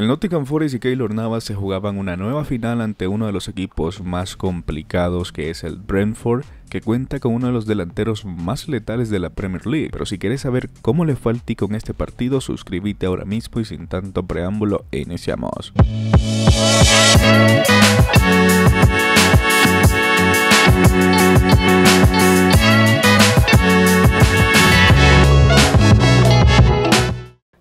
El Nottingham Forest y Keylor Navas se jugaban una nueva final ante uno de los equipos más complicados que es el Brentford, que cuenta con uno de los delanteros más letales de la Premier League. Pero si quieres saber cómo le fue al Tico este partido, suscríbete ahora mismo y sin tanto preámbulo, iniciamos.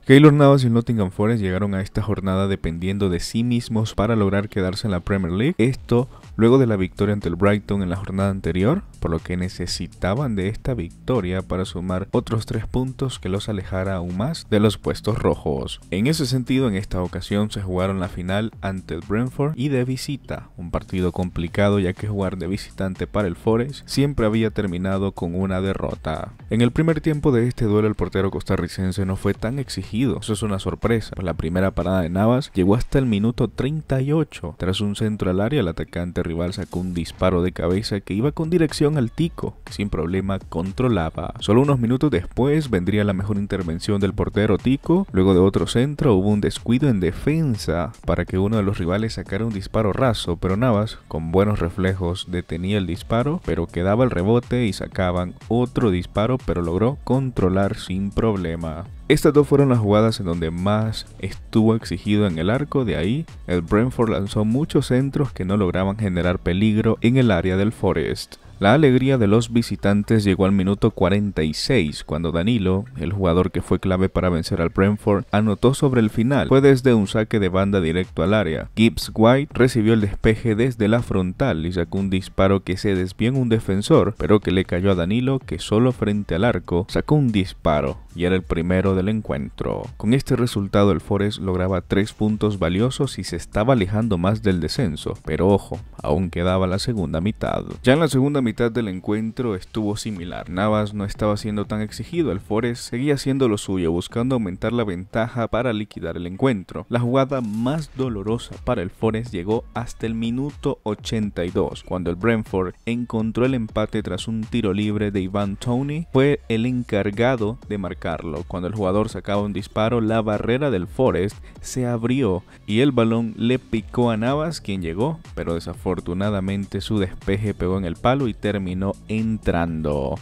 Keylor Navas y Nottingham Forest llegaron a esta jornada dependiendo de sí mismos para lograr quedarse en la Premier League. Esto luego de la victoria ante el Brighton en la jornada anterior, por lo que necesitaban de esta victoria para sumar otros tres puntos que los alejara aún más de los puestos rojos. En ese sentido, en esta ocasión se jugaron la final ante el Brentford y de visita, un partido complicado ya que jugar de visitante para el Forest siempre había terminado con una derrota. En el primer tiempo de este duelo el portero costarricense no fue tan exigido, eso es una sorpresa. Pues la primera parada de Navas llegó hasta el minuto 38, tras un centro al área el atacante rival sacó un disparo de cabeza que iba con dirección al Tico, que sin problema controlaba. Solo unos minutos después vendría la mejor intervención del portero Tico, luego de otro centro hubo un descuido en defensa para que uno de los rivales sacara un disparo raso, pero Navas, con buenos reflejos, detenía el disparo, pero quedaba el rebote y sacaban otro disparo, pero logró controlar sin problema. Estas dos fueron las jugadas en donde más estuvo exigido en el arco, de ahí el Brentford lanzó muchos centros que no lograban generar peligro en el área del Forest. La alegría de los visitantes llegó al minuto 46 cuando Danilo, el jugador que fue clave para vencer al Brentford, anotó sobre el final. Fue desde un saque de banda directo al área. Gibbs White recibió el despeje desde la frontal y sacó un disparo que se desvió en un defensor, pero que le cayó a Danilo que solo frente al arco sacó un disparo y era el primero del encuentro. Con este resultado el Forest lograba tres puntos valiosos y se estaba alejando más del descenso, pero ojo, aún quedaba la segunda mitad. Ya en la segunda mitad mitad del encuentro estuvo similar. Navas no estaba siendo tan exigido, el Forest seguía haciendo lo suyo, buscando aumentar la ventaja para liquidar el encuentro. La jugada más dolorosa para el Forest llegó hasta el minuto 82, cuando el Brentford encontró el empate tras un tiro libre de Ivan Tony. Fue el encargado de marcarlo. Cuando el jugador sacaba un disparo, la barrera del Forest se abrió y el balón le picó a Navas, quien llegó, pero desafortunadamente su despeje pegó en el palo y terminó entrando.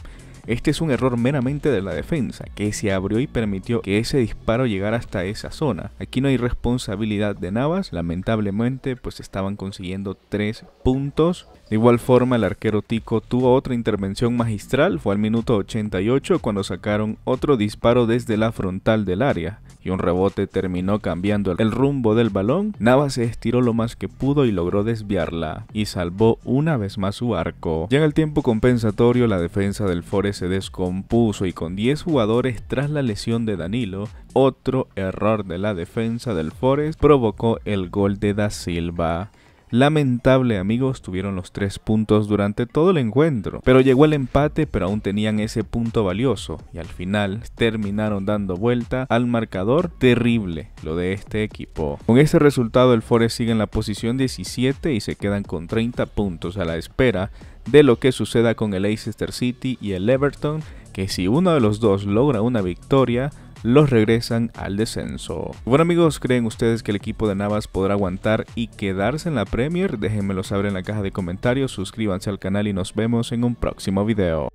Este es un error meramente de la defensa, que se abrió y permitió que ese disparo llegara hasta esa zona. Aquí no hay responsabilidad de Navas, lamentablemente pues estaban consiguiendo tres puntos. De igual forma el arquero Tico tuvo otra intervención magistral, fue al minuto 88 cuando sacaron otro disparo desde la frontal del área y un rebote terminó cambiando el rumbo del balón, Nava se estiró lo más que pudo y logró desviarla y salvó una vez más su arco. Ya en el tiempo compensatorio la defensa del Forest se descompuso y con 10 jugadores tras la lesión de Danilo, otro error de la defensa del Forest provocó el gol de Da Silva. Lamentable amigos, tuvieron los tres puntos durante todo el encuentro, pero llegó el empate pero aún tenían ese punto valioso y al final terminaron dando vuelta al marcador terrible lo de este equipo. Con ese resultado el Forest sigue en la posición 17 y se quedan con 30 puntos a la espera de lo que suceda con el Leicester City y el Everton, que si uno de los dos logra una victoria los regresan al descenso. Bueno amigos, ¿creen ustedes que el equipo de Navas podrá aguantar y quedarse en la Premier? Déjenmelo saber en la caja de comentarios, suscríbanse al canal y nos vemos en un próximo video.